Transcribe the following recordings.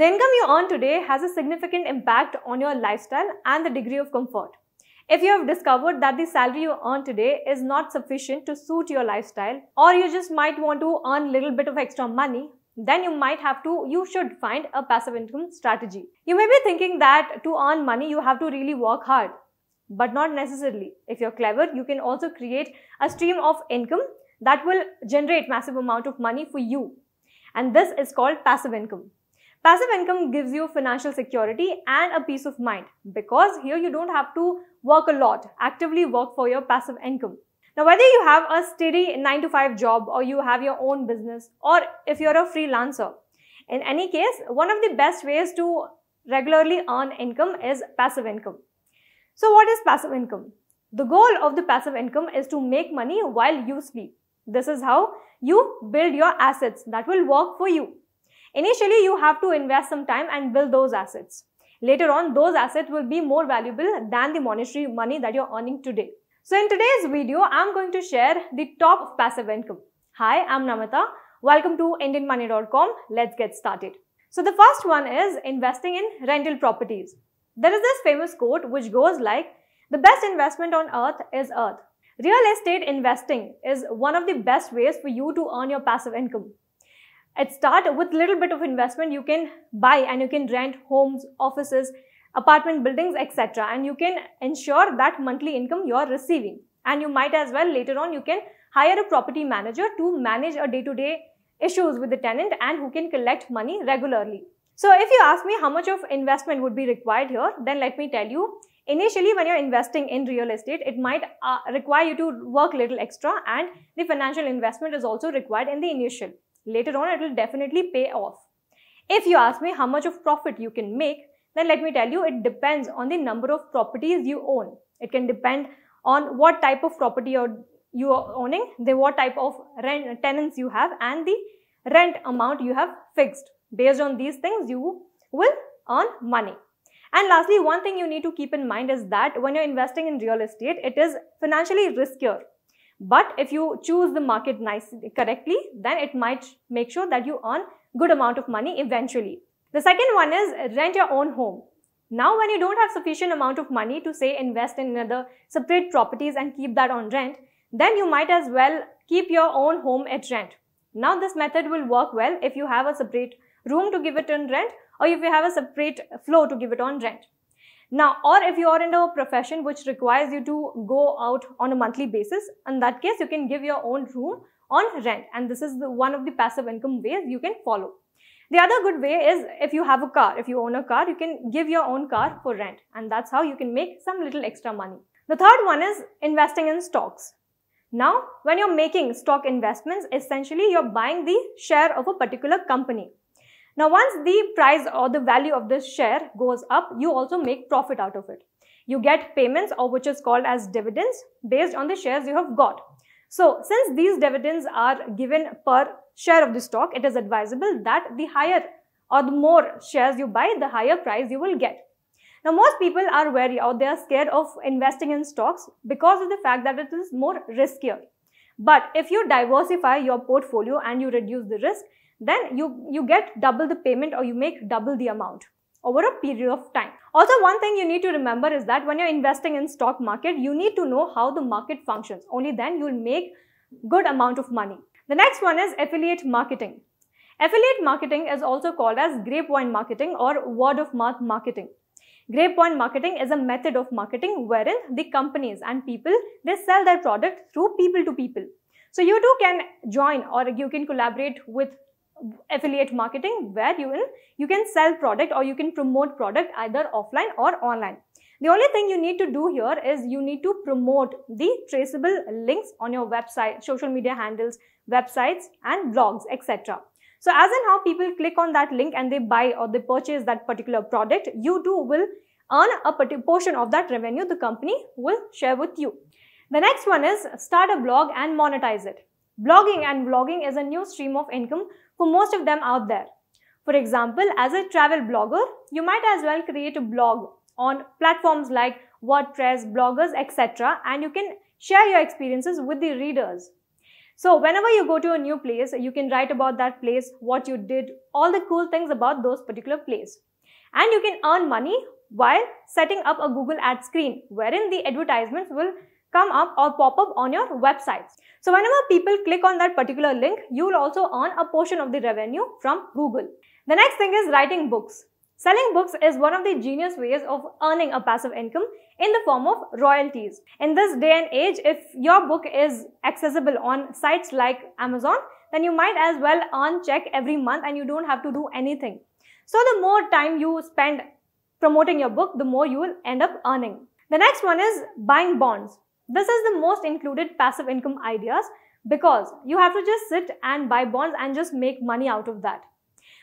The income you earn today has a significant impact on your lifestyle and the degree of comfort. If you have discovered that the salary you earn today is not sufficient to suit your lifestyle or you just might want to earn a little bit of extra money, then you might have to, you should find a passive income strategy. You may be thinking that to earn money, you have to really work hard, but not necessarily. If you're clever, you can also create a stream of income that will generate massive amount of money for you. And this is called passive income. Passive income gives you financial security and a peace of mind because here you don't have to work a lot, actively work for your passive income. Now, whether you have a steady 9 to 5 job or you have your own business or if you're a freelancer, in any case, one of the best ways to regularly earn income is passive income. So, what is passive income? The goal of the passive income is to make money while you sleep. This is how you build your assets that will work for you. Initially, you have to invest some time and build those assets. Later on, those assets will be more valuable than the monetary money that you're earning today. So in today's video, I'm going to share the top of passive income. Hi, I'm Namita. Welcome to IndianMoney.com. Let's get started. So the first one is investing in rental properties. There is this famous quote which goes like, the best investment on earth is earth. Real estate investing is one of the best ways for you to earn your passive income at start with little bit of investment you can buy and you can rent homes offices apartment buildings etc and you can ensure that monthly income you are receiving and you might as well later on you can hire a property manager to manage a day to day issues with the tenant and who can collect money regularly so if you ask me how much of investment would be required here then let me tell you initially when you're investing in real estate it might uh, require you to work little extra and the financial investment is also required in the initial Later on, it will definitely pay off. If you ask me how much of profit you can make, then let me tell you, it depends on the number of properties you own. It can depend on what type of property you're, owning, the what type of rent tenants you have and the rent amount you have fixed. Based on these things, you will earn money. And lastly, one thing you need to keep in mind is that when you're investing in real estate, it is financially riskier but if you choose the market nicely, correctly, then it might make sure that you earn good amount of money eventually. The second one is rent your own home. Now, when you don't have sufficient amount of money to say invest in another separate properties and keep that on rent, then you might as well keep your own home at rent. Now, this method will work well if you have a separate room to give it on rent or if you have a separate floor to give it on rent. Now, or if you are in a profession which requires you to go out on a monthly basis, in that case, you can give your own room on rent. And this is the, one of the passive income ways you can follow. The other good way is if you have a car, if you own a car, you can give your own car for rent. And that's how you can make some little extra money. The third one is investing in stocks. Now, when you're making stock investments, essentially you're buying the share of a particular company. Now, once the price or the value of this share goes up, you also make profit out of it. You get payments or which is called as dividends based on the shares you have got. So, since these dividends are given per share of the stock, it is advisable that the higher or the more shares you buy, the higher price you will get. Now, most people are wary or they are scared of investing in stocks because of the fact that it is more riskier. But if you diversify your portfolio and you reduce the risk, then you, you get double the payment or you make double the amount over a period of time. Also, one thing you need to remember is that when you're investing in stock market, you need to know how the market functions. Only then you'll make good amount of money. The next one is affiliate marketing. Affiliate marketing is also called as grapevine marketing or word of mouth marketing. Grey point marketing is a method of marketing wherein the companies and people, they sell their product through people to people. So you too can join or you can collaborate with affiliate marketing where you, in, you can sell product or you can promote product either offline or online. The only thing you need to do here is you need to promote the traceable links on your website, social media handles, websites and blogs, etc. So as and how people click on that link and they buy or they purchase that particular product, you too will earn a portion of that revenue the company will share with you. The next one is start a blog and monetize it. Blogging and vlogging is a new stream of income for most of them out there. For example, as a travel blogger, you might as well create a blog on platforms like WordPress, bloggers, etc. and you can share your experiences with the readers. So whenever you go to a new place, you can write about that place, what you did, all the cool things about those particular place. And you can earn money while setting up a Google ad screen wherein the advertisements will come up or pop up on your websites. So whenever people click on that particular link, you will also earn a portion of the revenue from Google. The next thing is writing books. Selling books is one of the genius ways of earning a passive income in the form of royalties. In this day and age, if your book is accessible on sites like Amazon, then you might as well earn check every month and you don't have to do anything. So the more time you spend promoting your book, the more you will end up earning. The next one is buying bonds. This is the most included passive income ideas because you have to just sit and buy bonds and just make money out of that.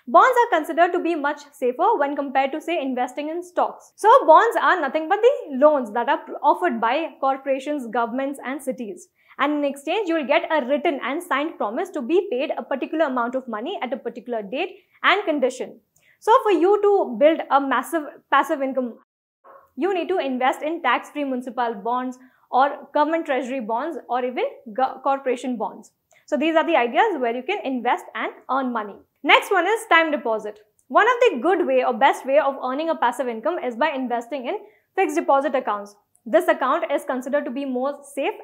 Bonds are considered to be much safer when compared to say investing in stocks. So bonds are nothing but the loans that are offered by corporations, governments and cities. And in exchange, you will get a written and signed promise to be paid a particular amount of money at a particular date and condition. So for you to build a massive passive income, you need to invest in tax-free municipal bonds or government treasury bonds or even corporation bonds. So these are the ideas where you can invest and earn money. Next one is time deposit. One of the good way or best way of earning a passive income is by investing in fixed deposit accounts. This account is considered to be more safe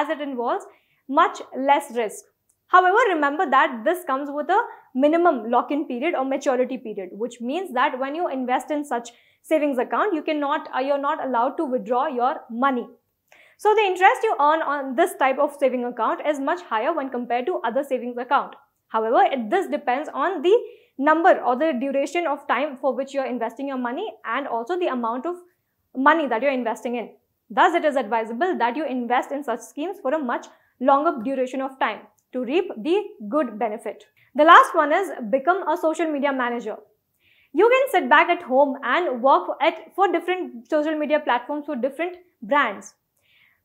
as it involves much less risk. However, remember that this comes with a minimum lock-in period or maturity period, which means that when you invest in such savings account, you cannot, uh, you're not allowed to withdraw your money. So the interest you earn on this type of saving account is much higher when compared to other savings account. However, it, this depends on the number or the duration of time for which you're investing your money and also the amount of money that you're investing in. Thus, it is advisable that you invest in such schemes for a much longer duration of time to reap the good benefit. The last one is become a social media manager. You can sit back at home and work at, for different social media platforms for different brands.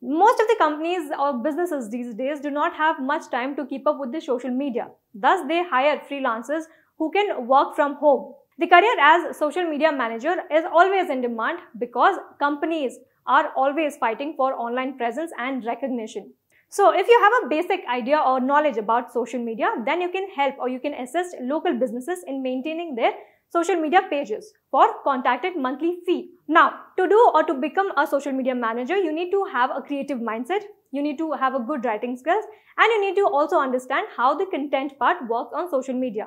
Most of the companies or businesses these days do not have much time to keep up with the social media. Thus, they hire freelancers who can work from home. The career as social media manager is always in demand because companies are always fighting for online presence and recognition. So if you have a basic idea or knowledge about social media, then you can help or you can assist local businesses in maintaining their social media pages for contacted monthly fee. Now, to do or to become a social media manager, you need to have a creative mindset, you need to have a good writing skills, and you need to also understand how the content part works on social media.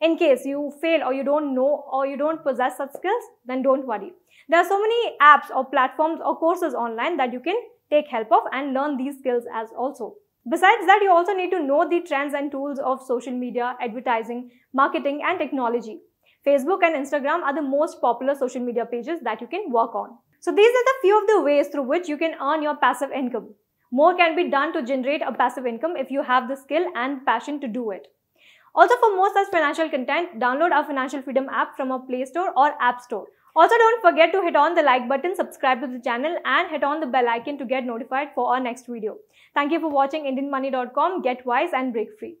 In case you fail or you don't know or you don't possess such skills, then don't worry. There are so many apps or platforms or courses online that you can take help of and learn these skills as also. Besides that, you also need to know the trends and tools of social media, advertising, marketing and technology. Facebook and Instagram are the most popular social media pages that you can work on. So these are the few of the ways through which you can earn your passive income. More can be done to generate a passive income if you have the skill and passion to do it. Also for more such financial content, download our Financial Freedom app from our Play Store or App Store. Also don't forget to hit on the like button, subscribe to the channel and hit on the bell icon to get notified for our next video. Thank you for watching IndianMoney.com. Get wise and break free.